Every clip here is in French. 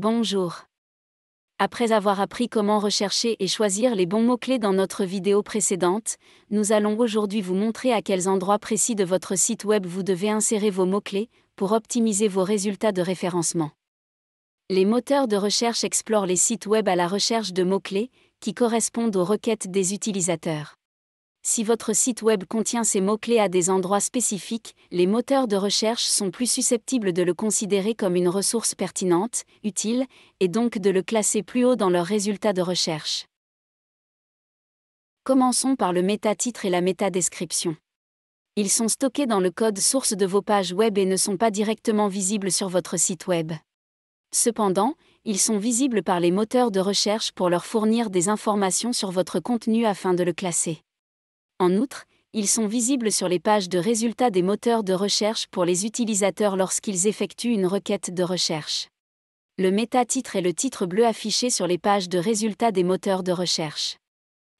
Bonjour. Après avoir appris comment rechercher et choisir les bons mots-clés dans notre vidéo précédente, nous allons aujourd'hui vous montrer à quels endroits précis de votre site web vous devez insérer vos mots-clés pour optimiser vos résultats de référencement. Les moteurs de recherche explorent les sites web à la recherche de mots-clés qui correspondent aux requêtes des utilisateurs. Si votre site web contient ces mots-clés à des endroits spécifiques, les moteurs de recherche sont plus susceptibles de le considérer comme une ressource pertinente, utile, et donc de le classer plus haut dans leurs résultats de recherche. Commençons par le métatitre et la métadescription. Ils sont stockés dans le code source de vos pages web et ne sont pas directement visibles sur votre site web. Cependant, ils sont visibles par les moteurs de recherche pour leur fournir des informations sur votre contenu afin de le classer. En outre, ils sont visibles sur les pages de résultats des moteurs de recherche pour les utilisateurs lorsqu'ils effectuent une requête de recherche. Le méta-titre est le titre bleu affiché sur les pages de résultats des moteurs de recherche.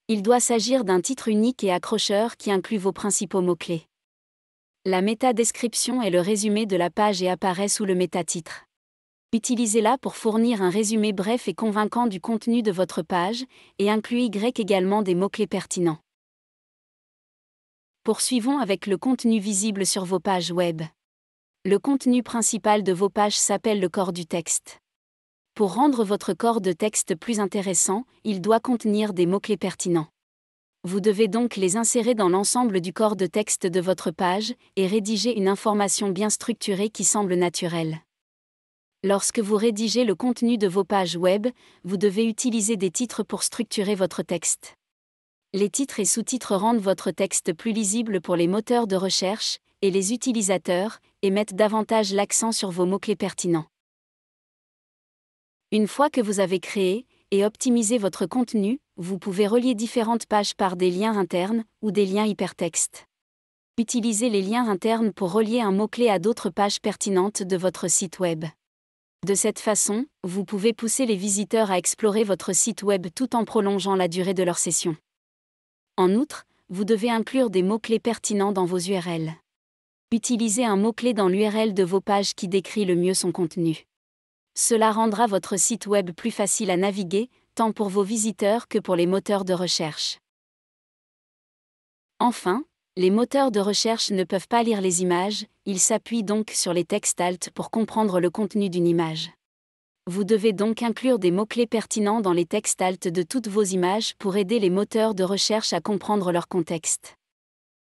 Il doit s'agir d'un titre unique et accrocheur qui inclut vos principaux mots-clés. La méta-description est le résumé de la page et apparaît sous le méta-titre. Utilisez-la pour fournir un résumé bref et convaincant du contenu de votre page, et incluez Y également des mots-clés pertinents. Poursuivons avec le contenu visible sur vos pages web. Le contenu principal de vos pages s'appelle le corps du texte. Pour rendre votre corps de texte plus intéressant, il doit contenir des mots-clés pertinents. Vous devez donc les insérer dans l'ensemble du corps de texte de votre page et rédiger une information bien structurée qui semble naturelle. Lorsque vous rédigez le contenu de vos pages web, vous devez utiliser des titres pour structurer votre texte. Les titres et sous-titres rendent votre texte plus lisible pour les moteurs de recherche et les utilisateurs et mettent davantage l'accent sur vos mots-clés pertinents. Une fois que vous avez créé et optimisé votre contenu, vous pouvez relier différentes pages par des liens internes ou des liens hypertextes. Utilisez les liens internes pour relier un mot-clé à d'autres pages pertinentes de votre site web. De cette façon, vous pouvez pousser les visiteurs à explorer votre site web tout en prolongeant la durée de leur session. En outre, vous devez inclure des mots-clés pertinents dans vos URL. Utilisez un mot-clé dans l'URL de vos pages qui décrit le mieux son contenu. Cela rendra votre site web plus facile à naviguer, tant pour vos visiteurs que pour les moteurs de recherche. Enfin, les moteurs de recherche ne peuvent pas lire les images, ils s'appuient donc sur les textes alt pour comprendre le contenu d'une image. Vous devez donc inclure des mots-clés pertinents dans les textes alt de toutes vos images pour aider les moteurs de recherche à comprendre leur contexte.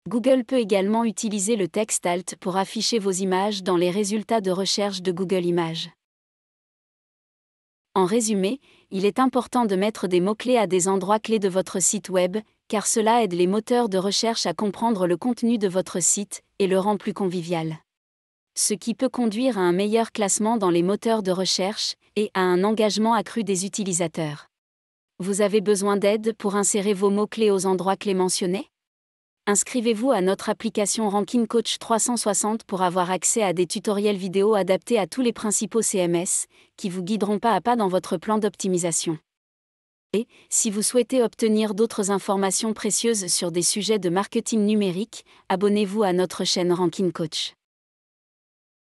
Google peut également utiliser le texte alt pour afficher vos images dans les résultats de recherche de Google Images. En résumé, il est important de mettre des mots-clés à des endroits clés de votre site web, car cela aide les moteurs de recherche à comprendre le contenu de votre site et le rend plus convivial ce qui peut conduire à un meilleur classement dans les moteurs de recherche et à un engagement accru des utilisateurs. Vous avez besoin d'aide pour insérer vos mots-clés aux endroits clés mentionnés Inscrivez-vous à notre application Ranking Coach 360 pour avoir accès à des tutoriels vidéo adaptés à tous les principaux CMS, qui vous guideront pas à pas dans votre plan d'optimisation. Et, si vous souhaitez obtenir d'autres informations précieuses sur des sujets de marketing numérique, abonnez-vous à notre chaîne Ranking Coach.